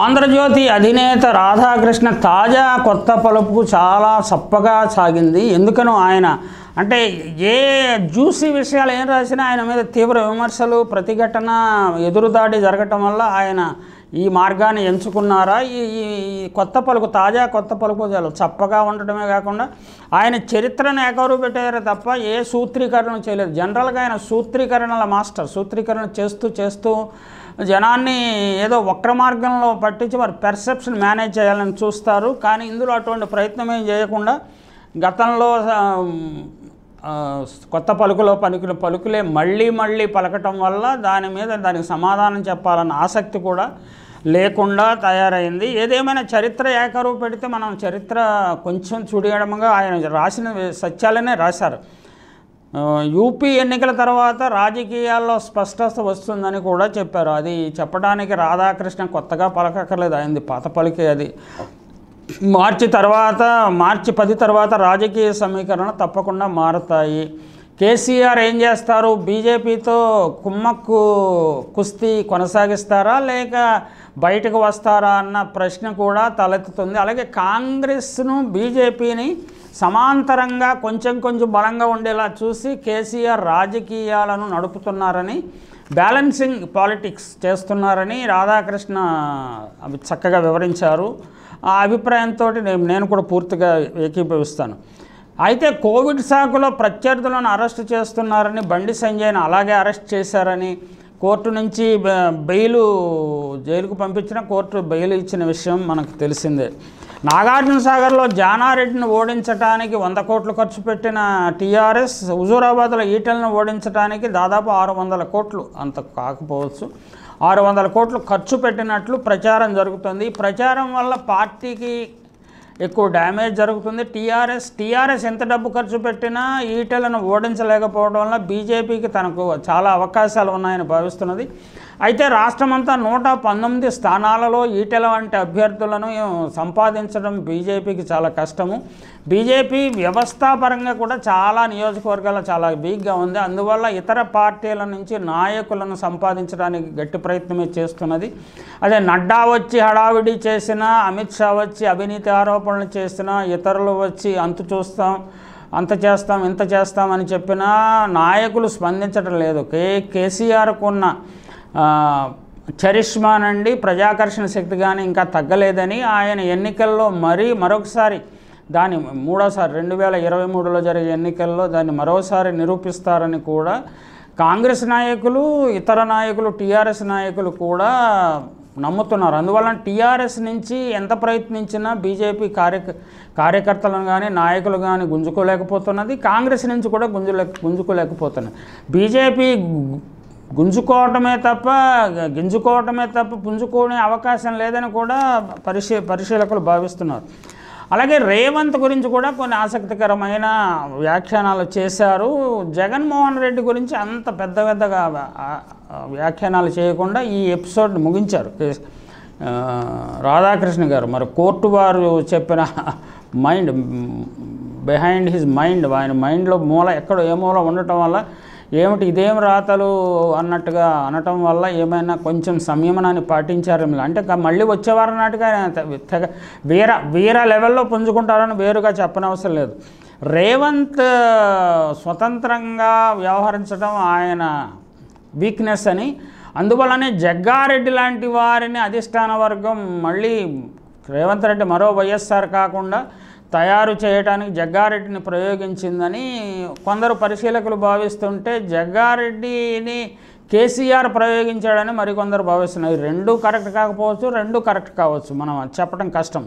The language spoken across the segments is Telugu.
ఆంధ్రజ్యోతి అధినేత రాధాకృష్ణ తాజా కొత్త పలుపు చాలా చప్పగా సాగింది ఎందుకనో ఆయన అంటే ఏ జ్యూసీ విషయాలు ఏం రాసినా ఆయన మీద తీవ్ర విమర్శలు ప్రతిఘటన ఎదురుదాడి జరగటం వల్ల ఆయన ఈ మార్గాన్ని ఎంచుకున్నారా ఈ కొత్త పలుకు తాజా కొత్త పలుకు చాలు చప్పగా ఉండటమే కాకుండా ఆయన చరిత్రను ఎగరు పెట్టారు తప్ప ఏ సూత్రీకరణ చేయలేదు జనరల్గా ఆయన సూత్రీకరణల మాస్టర్ సూత్రీకరణ చేస్తూ చేస్తూ జనాన్ని ఏదో వక్ర మార్గంలో పట్టించి వారి పెర్సెప్షన్ మేనేజ్ చేయాలని చూస్తారు కానీ ఇందులో అటువంటి ప్రయత్నం ఏం చేయకుండా గతంలో కొత్త పలుకులో పలుకుల పలుకులే మళ్ళీ మళ్ళీ పలకటం వల్ల దాని మీద దానికి సమాధానం చెప్పాలన్న ఆసక్తి కూడా లేకుండా తయారైంది ఏదేమైనా చరిత్ర ఏకరువు పెడితే మనం చరిత్ర కొంచెం చుడియడముగా ఆయన రాసిన సత్యాలనే రాశారు యూపీ ఎన్నికల తర్వాత రాజకీయాల్లో స్పష్టత వస్తుందని కూడా చెప్పారు అది చెప్పడానికి రాధాకృష్ణ కొత్తగా పలకక్కర్లేదు ఆయనది పాత పలికే అది మార్చి తర్వాత మార్చి పది తర్వాత రాజకీయ సమీకరణ తప్పకుండా మారుతాయి కేసీఆర్ ఏం చేస్తారు బీజేపీతో కుమ్మక్కు కుస్తీ కొనసాగిస్తారా లేక బయటకు వస్తారా అన్న ప్రశ్న కూడా తలెత్తుతుంది అలాగే కాంగ్రెస్ను బీజేపీని సమాంతరంగా కొంచెం కొంచెం బలంగా ఉండేలా చూసి కేసీఆర్ రాజకీయాలను నడుపుతున్నారని బ్యాలెన్సింగ్ పాలిటిక్స్ చేస్తున్నారని రాధాకృష్ణ అవి చక్కగా వివరించారు ఆ అభిప్రాయంతో నేను నేను కూడా పూర్తిగా ఏకీభవిస్తాను అయితే కోవిడ్ సాగులో ప్రత్యర్థులను అరెస్ట్ చేస్తున్నారని బండి సంజయ్ అలాగే అరెస్ట్ చేశారని కోర్టు నుంచి బెయిలు జైలుకు పంపించిన కోర్టు బెయిల్ ఇచ్చిన విషయం మనకు తెలిసిందే నాగార్జున సాగర్లో జానారెడ్డిని ఓడించడానికి వంద కోట్లు ఖర్చు పెట్టిన టీఆర్ఎస్ హుజూరాబాద్లో ఈటలను ఓడించడానికి దాదాపు ఆరు వందల కోట్లు అంత కాకపోవచ్చు ఆరు వందల కోట్లు ఖర్చు పెట్టినట్లు ప్రచారం జరుగుతుంది ఈ ప్రచారం వల్ల పార్టీకి ఎక్కువ డ్యామేజ్ జరుగుతుంది టీఆర్ఎస్ టీఆర్ఎస్ ఎంత డబ్బు ఖర్చు పెట్టినా ఈటలను ఓడించలేకపోవడం వల్ల బీజేపీకి తనకు చాలా అవకాశాలు ఉన్నాయని భావిస్తున్నది అయితే రాష్ట్రమంతా నూట పంతొమ్మిది స్థానాలలో ఈటెల వంటి అభ్యర్థులను సంపాదించడం బీజేపీకి చాలా కష్టము బీజేపీ వ్యవస్థాపరంగా కూడా చాలా నియోజకవర్గాలు చాలా వీక్గా ఉంది అందువల్ల ఇతర పార్టీల నుంచి నాయకులను సంపాదించడానికి గట్టి ప్రయత్నమే చేస్తున్నది అదే నడ్డా వచ్చి హడావిడి చేసినా అమిత్ షా వచ్చి అవినీతి ఆరోపణలు చేసినా ఇతరులు వచ్చి అంత చూస్తాం అంత చేస్తాం ఇంత చేస్తామని చెప్పినా నాయకులు స్పందించడం లేదు కే కేసీఆర్కు ఉన్న చరిష్మానండి ప్రజాకర్షణ శక్తి కానీ ఇంకా తగ్గలేదని ఆయన ఎన్నికల్లో మరీ మరొకసారి దాని మూడోసారి రెండు వేల ఇరవై మూడులో జరిగే ఎన్నికల్లో దాన్ని మరోసారి నిరూపిస్తారని కూడా కాంగ్రెస్ నాయకులు ఇతర నాయకులు టీఆర్ఎస్ నాయకులు కూడా నమ్ముతున్నారు అందువలన టీఆర్ఎస్ నుంచి ఎంత ప్రయత్నించినా బీజేపీ కార్య కార్యకర్తలను కానీ నాయకులు కానీ గుంజుకోలేకపోతున్నది కాంగ్రెస్ నుంచి కూడా గుంజులే గుంజుకోలేకపోతున్నది బీజేపీ గుంజుకోవటమే తప్ప గింజుకోవటమే తప్ప పుంజుకోనే అవకాశం లేదని కూడా పరిశీ పరిశీలకులు భావిస్తున్నారు అలాగే రేవంత్ గురించి కూడా కొన్ని ఆసక్తికరమైన వ్యాఖ్యానాలు చేశారు జగన్మోహన్ రెడ్డి గురించి అంత పెద్ద పెద్దగా వ్యాఖ్యానాలు చేయకుండా ఈ ఎపిసోడ్ ముగించారు రాధాకృష్ణ గారు మరి కోర్టు వారు చెప్పిన మైండ్ బిహైండ్ హిజ్ మైండ్ ఆయన మైండ్లో మూల ఎక్కడ ఏ మూల ఉండటం వల్ల ఏమిటి ఇదేం రాతలు అన్నట్టుగా అనటం వల్ల ఏమైనా కొంచెం సంయమనాన్ని పాటించారు అంటే మళ్ళీ వచ్చేవారు అన్నట్టుగా తెగ వీర వీర లెవెల్లో పుంజుకుంటారని వేరుగా చెప్పనవసరం లేదు రేవంత్ స్వతంత్రంగా వ్యవహరించడం ఆయన వీక్నెస్ అని అందువలనే జగ్గారెడ్డి లాంటి వారిని అధిష్టాన వర్గం మళ్ళీ రేవంత్ రెడ్డి మరో వైఎస్ఆర్ కాకుండా తయారు చేయడానికి జగ్గారెడ్డిని ప్రయోగించిందని కొందరు పరిశీలకులు భావిస్తుంటే జగ్గారెడ్డిని కేసీఆర్ ప్రయోగించాడని మరికొందరు భావిస్తున్నారు రెండు కరెక్ట్ కాకపోవచ్చు రెండు కరెక్ట్ కావచ్చు మనం చెప్పడం కష్టం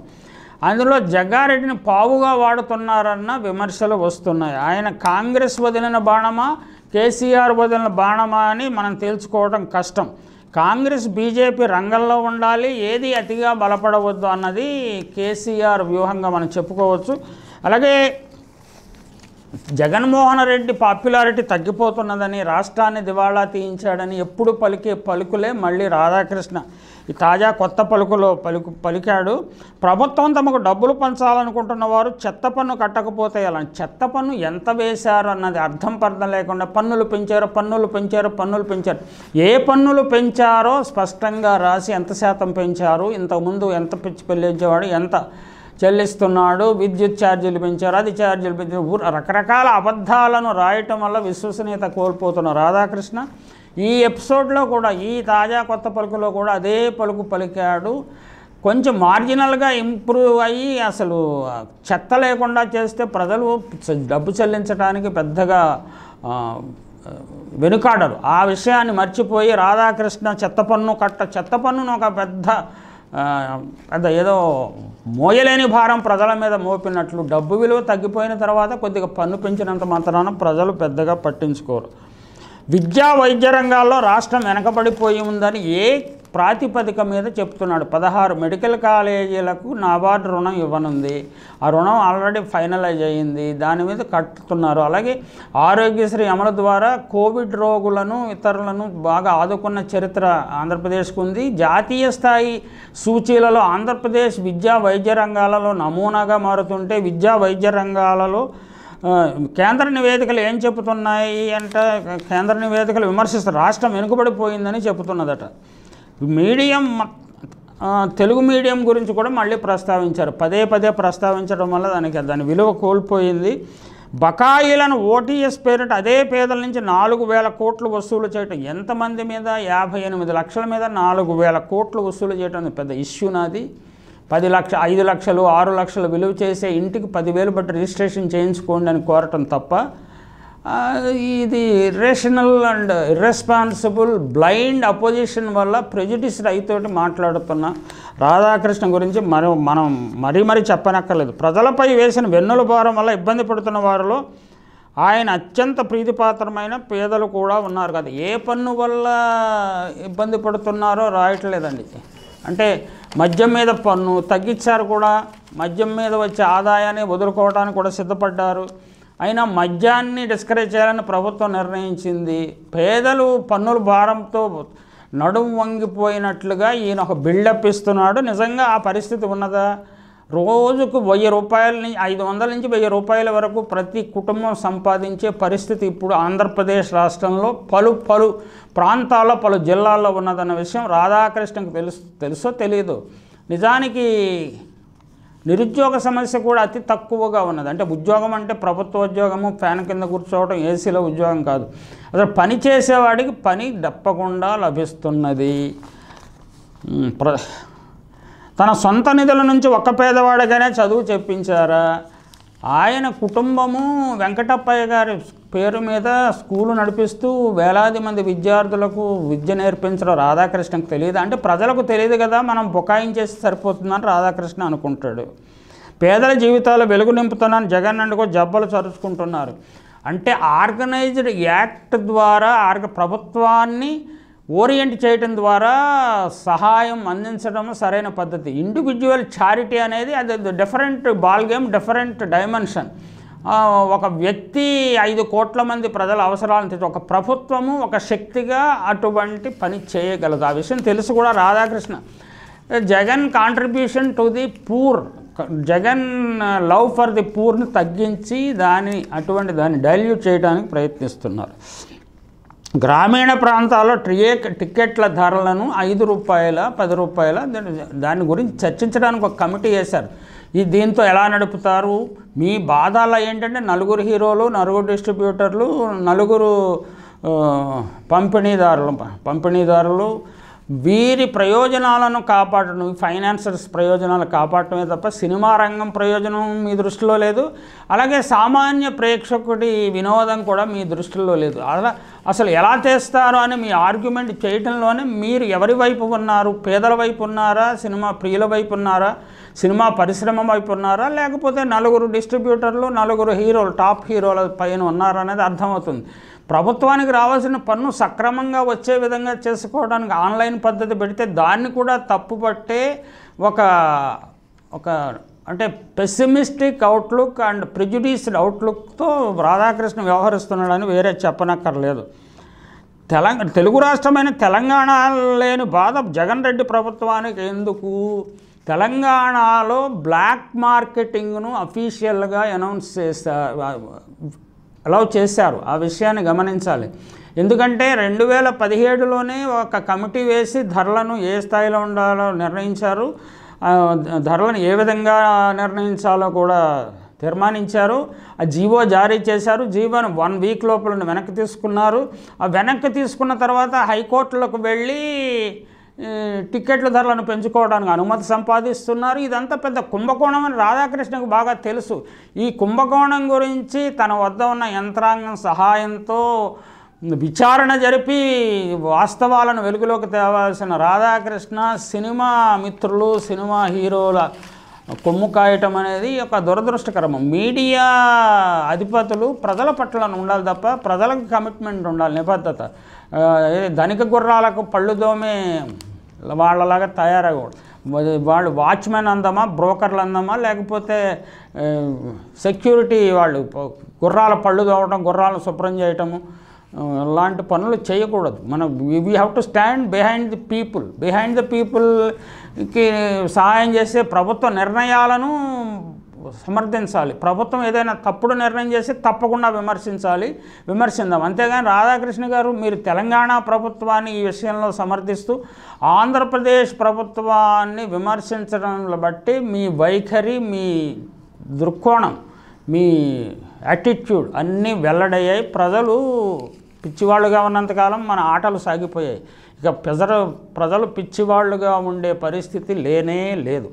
అందులో జగ్గారెడ్డిని పావుగా వాడుతున్నారన్న విమర్శలు వస్తున్నాయి ఆయన కాంగ్రెస్ వదిలిన బాణమా కేసీఆర్ వదిలిన బాణమా అని మనం తెలుసుకోవడం కష్టం కాంగ్రెస్ బీజేపీ రంగంలో ఉండాలి ఏది అతిగా బలపడవద్దు అన్నది కేసీఆర్ వ్యూహంగా మనం చెప్పుకోవచ్చు అలాగే జగన్మోహన్ రెడ్డి పాపులారిటీ తగ్గిపోతున్నదని రాష్ట్రాన్ని దివాళా తీయించాడని ఎప్పుడు పలికే పలుకులే మళ్ళీ రాధాకృష్ణ ఈ తాజా కొత్త పలుకులో పలుకు పలికాడు ప్రభుత్వం తమకు డబ్బులు పంచాలనుకుంటున్న వారు చెత్త పన్ను కట్టకపోతే ఎలా చెత్త పన్ను ఎంత వేశారు అన్నది అర్థం పర్థం లేకుండా పన్నులు పెంచారు పన్నులు పెంచారు పన్నులు పెంచారు ఏ పన్నులు పెంచారో స్పష్టంగా రాసి ఎంత శాతం పెంచారు ఇంతకుముందు ఎంత పెంచి పెళ్ళించేవాడు ఎంత చెల్లిస్తున్నాడు విద్యుత్ ఛార్జీలు పెంచారు అది ఛార్జీలు పెంచారు రకరకాల అబద్ధాలను రాయటం వల్ల విశ్వసనీయత కోల్పోతున్న రాధాకృష్ణ ఈ ఎపిసోడ్లో కూడా ఈ తాజా కొత్త పలుకులో కూడా అదే పలుకు పలికాడు కొంచెం మార్జినల్గా ఇంప్రూవ్ అయ్యి అసలు చెత్త లేకుండా చేస్తే ప్రజలు డబ్బు చెల్లించడానికి పెద్దగా వెనుకాడరు ఆ విషయాన్ని మర్చిపోయి రాధాకృష్ణ చెత్త పన్ను కట్ట చెత్త పన్నును ఒక పెద్ద పెద్ద ఏదో మోయలేని భారం ప్రజల మీద మోపినట్లు డబ్బు విలువ తగ్గిపోయిన తర్వాత కొద్దిగా పన్ను పెంచినంత మాత్రాన ప్రజలు పెద్దగా పట్టించుకోరు విద్యా వైద్య రంగాల్లో రాష్ట్రం వెనకబడిపోయి ఉందని ఏ ప్రాతిపదిక మీద చెప్తున్నాడు పదహారు మెడికల్ కాలేజీలకు నాబార్డు రుణం ఇవ్వనుంది ఆ రుణం ఆల్రెడీ ఫైనలైజ్ అయ్యింది దాని మీద కట్టుతున్నారు అలాగే ఆరోగ్యశ్రీ అమలు ద్వారా కోవిడ్ రోగులను ఇతరులను బాగా ఆదుకున్న చరిత్ర ఆంధ్రప్రదేశ్కు ఉంది జాతీయ స్థాయి సూచీలలో ఆంధ్రప్రదేశ్ విద్యా వైద్య రంగాలలో నమూనాగా మారుతుంటే విద్యా వైద్య రంగాలలో కేంద్ర నివేదికలు ఏం చెబుతున్నాయి అంటే కేంద్ర నివేదికలు విమర్శిస్తారు రాష్ట్రం వెనుకబడిపోయిందని చెబుతున్నదట మీడియం తెలుగు మీడియం గురించి కూడా మళ్ళీ ప్రస్తావించారు పదే పదే ప్రస్తావించడం వల్ల దానికి దాని విలువ కోల్పోయింది బకాయిలను ఓటీఎస్ పేరిట అదే పేదల నుంచి నాలుగు వేల కోట్లు వసూలు చేయటం ఎంతమంది మీద యాభై ఎనిమిది లక్షల మీద నాలుగు వేల కోట్లు వసూలు చేయటం పెద్ద ఇష్యూ నాది పది లక్ష ఐదు లక్షలు ఆరు లక్షలు విలువ చేసే ఇంటికి పదివేలు బట్టి రిజిస్ట్రేషన్ చేయించుకోండి అని కోరటం తప్ప ఇది rational and irresponsible blind opposition వల్ల ప్రెజుడిస్ రైతోటి మాట్లాడుతున్న రాధాకృష్ణ గురించి మనం మనం మరీ మరీ చెప్పనక్కర్లేదు ప్రజలపై వేసిన వెన్నుల భారం వల్ల ఇబ్బంది పడుతున్న వారిలో ఆయన అత్యంత ప్రీతిపాత్రమైన పేదలు కూడా ఉన్నారు కదా ఏ పన్ను వల్ల ఇబ్బంది పడుతున్నారో రాయట్లేదండి అంటే మద్యం మీద పన్ను తగ్గించారు కూడా మద్యం మీద వచ్చే ఆదాయాన్ని వదులుకోవడానికి కూడా సిద్ధపడ్డారు అయినా మద్యాన్ని డిస్కరేజ్ చేయాలని ప్రభుత్వం నిర్ణయించింది పేదలు పన్నుల భారంతో నడుం వంగిపోయినట్లుగా ఈయన ఒక బిల్డప్ ఇస్తున్నాడు నిజంగా ఆ పరిస్థితి ఉన్నదా రోజుకు వెయ్యి రూపాయల నుంచి ఐదు వందల నుంచి వెయ్యి రూపాయల వరకు ప్రతి కుటుంబం సంపాదించే పరిస్థితి ఇప్పుడు ఆంధ్రప్రదేశ్ రాష్ట్రంలో పలు పలు ప్రాంతాల్లో పలు జిల్లాల్లో ఉన్నదన్న విషయం రాధాకృష్ణకు తెలుసు తెలుసో తెలియదు నిజానికి నిరుద్యోగ సమస్య కూడా అతి తక్కువగా ఉన్నది అంటే ఉద్యోగం అంటే ప్రభుత్వ ఉద్యోగము ఫ్యాన్ కింద కూర్చోవడం ఏసీలో ఉద్యోగం కాదు అసలు పని చేసేవాడికి పని తప్పకుండా లభిస్తున్నది తన సొంత నిధుల నుంచి ఒక్క పేదవాడిగానే చదువు చెప్పించారా ఆయన కుటుంబము వెంకటప్పయ్య గారి పేరు మీద స్కూలు నడిపిస్తూ వేలాది మంది విద్యార్థులకు విద్య నేర్పించడం రాధాకృష్ణకు తెలియదు అంటే ప్రజలకు తెలియదు కదా మనం బుకాయించేసి సరిపోతుందని రాధాకృష్ణ అనుకుంటాడు పేదల జీవితాలు వెలుగు నింపుతున్నాను జగన్ కూడా జబ్బలు చరుచుకుంటున్నారు అంటే ఆర్గనైజ్డ్ యాక్ట్ ద్వారా ఆర్గ ప్రభుత్వాన్ని ఓరియంట్ చేయటం ద్వారా సహాయం అందించడం సరైన పద్ధతి ఇండివిజువల్ చారిటీ అనేది అది different ball game different dimension ఒక వ్యక్తి ఐదు కోట్ల మంది ప్రజల అవసరాలను ఒక ప్రభుత్వము ఒక శక్తిగా అటువంటి పని చేయగలదు ఆ విషయం తెలుసు కూడా Radhakrishna Jagan contribution to the poor Jagan love for the పూర్ని తగ్గించి దాని అటువంటి దాన్ని డైల్యూట్ చేయడానికి ప్రయత్నిస్తున్నారు గ్రామీణ ప్రాంతాల్లో ట్రియే టికెట్ల ధరలను ఐదు రూపాయల పది రూపాయల దాని గురించి చర్చించడానికి ఒక కమిటీ వేశారు ఈ దీంతో ఎలా నడుపుతారు మీ బాధలు ఏంటంటే నలుగురు హీరోలు నలుగురు డిస్ట్రిబ్యూటర్లు నలుగురు పంపిణీదారులు పంపిణీదారులు వీరి ప్రయోజనాలను కాపాడడం ఫైనాన్సర్స్ ప్రయోజనాలు కాపాడటమే తప్ప సినిమా రంగం ప్రయోజనం మీ దృష్టిలో లేదు అలాగే సామాన్య ప్రేక్షకుడి వినోదం కూడా మీ దృష్టిలో లేదు అలా అసలు ఎలా చేస్తారు అని మీ ఆర్గ్యుమెంట్ చేయటంలోనే మీరు ఎవరి వైపు ఉన్నారు పేదల వైపు ఉన్నారా సినిమా ప్రియుల వైపు ఉన్నారా సినిమా పరిశ్రమ వైపు ఉన్నారా లేకపోతే నలుగురు డిస్ట్రిబ్యూటర్లు నలుగురు హీరోలు టాప్ హీరోల పైన ఉన్నారా అనేది అర్థమవుతుంది ప్రభుత్వానికి రావాల్సిన పన్ను సక్రమంగా వచ్చే విధంగా చేసుకోవడానికి ఆన్లైన్ పద్ధతి పెడితే దాన్ని కూడా తప్పుపట్టే ఒక ఒక అంటే పెసిమిస్టిక్ అవుట్లుక్ అండ్ ప్రిజుడీస్డ్ అవుట్లుక్తో రాధాకృష్ణ వ్యవహరిస్తున్నాడని వేరే చెప్పనక్కర్లేదు తెలంగా తెలుగు రాష్ట్రమైన తెలంగాణ లేని బాధ జగన్ రెడ్డి ప్రభుత్వానికి ఎందుకు తెలంగాణలో బ్లాక్ మార్కెటింగ్ను అఫీషియల్గా అనౌన్స్ చేశారు అలౌ చేశారు ఆ విషయాన్ని గమనించాలి ఎందుకంటే రెండు వేల పదిహేడులోనే ఒక కమిటీ వేసి ధరలను ఏ స్థాయిలో ఉండాలో నిర్ణయించారు ధరలను ఏ విధంగా నిర్ణయించాలో కూడా తీర్మానించారు ఆ జీవో జారీ చేశారు జీవోను వన్ వీక్ లోపల వెనక్కి తీసుకున్నారు ఆ వెనక్కి తీసుకున్న తర్వాత హైకోర్టులకు వెళ్ళి టికెట్ల ధరలను పెంచుకోవడానికి అనుమతి సంపాదిస్తున్నారు ఇదంతా పెద్ద కుంభకోణం అని రాధాకృష్ణకు బాగా తెలుసు ఈ కుంభకోణం గురించి తన వద్ద ఉన్న యంత్రాంగం సహాయంతో విచారణ జరిపి వాస్తవాలను వెలుగులోకి తేవాల్సిన రాధాకృష్ణ సినిమా మిత్రులు సినిమా హీరోల కొమ్ము కాయటం అనేది ఒక దురదృష్టకరం మీడియా అధిపతులు ప్రజల పట్ల ఉండాలి తప్ప ప్రజలకు కమిట్మెంట్ ఉండాలి నిబద్ధత ధనిక గుర్రాలకు పళ్ళు దోమి వాళ్ళలాగా తయారవ్వకూడదు వాళ్ళు వాచ్మెన్ అందమా బ్రోకర్లు అందమా లేకపోతే సెక్యూరిటీ వాళ్ళు గుర్రాల పళ్ళు తోవడం గుర్రాలను శుభ్రం చేయటము లాంటి పనులు చేయకూడదు మనం we have to stand behind the people behind the పీపుల్కి సహాయం చేసే ప్రభుత్వ నిర్ణయాలను సమర్థించాలి ప్రభుత్వం ఏదైనా తప్పుడు నిర్ణయం చేసి తప్పకుండా విమర్శించాలి విమర్శిందాం అంతేగాని రాధాకృష్ణ గారు మీరు తెలంగాణ ప్రభుత్వాన్ని ఈ విషయంలో సమర్థిస్తూ ఆంధ్రప్రదేశ్ ప్రభుత్వాన్ని విమర్శించడం బట్టి మీ వైఖరి మీ దృక్కోణం మీ యాటిట్యూడ్ అన్నీ వెల్లడయ్యాయి ప్రజలు పిచ్చివాళ్ళుగా ఉన్నంతకాలం మన ఆటలు సాగిపోయాయి ఇక ప్రజలు ప్రజలు పిచ్చివాళ్ళుగా ఉండే పరిస్థితి లేనే లేదు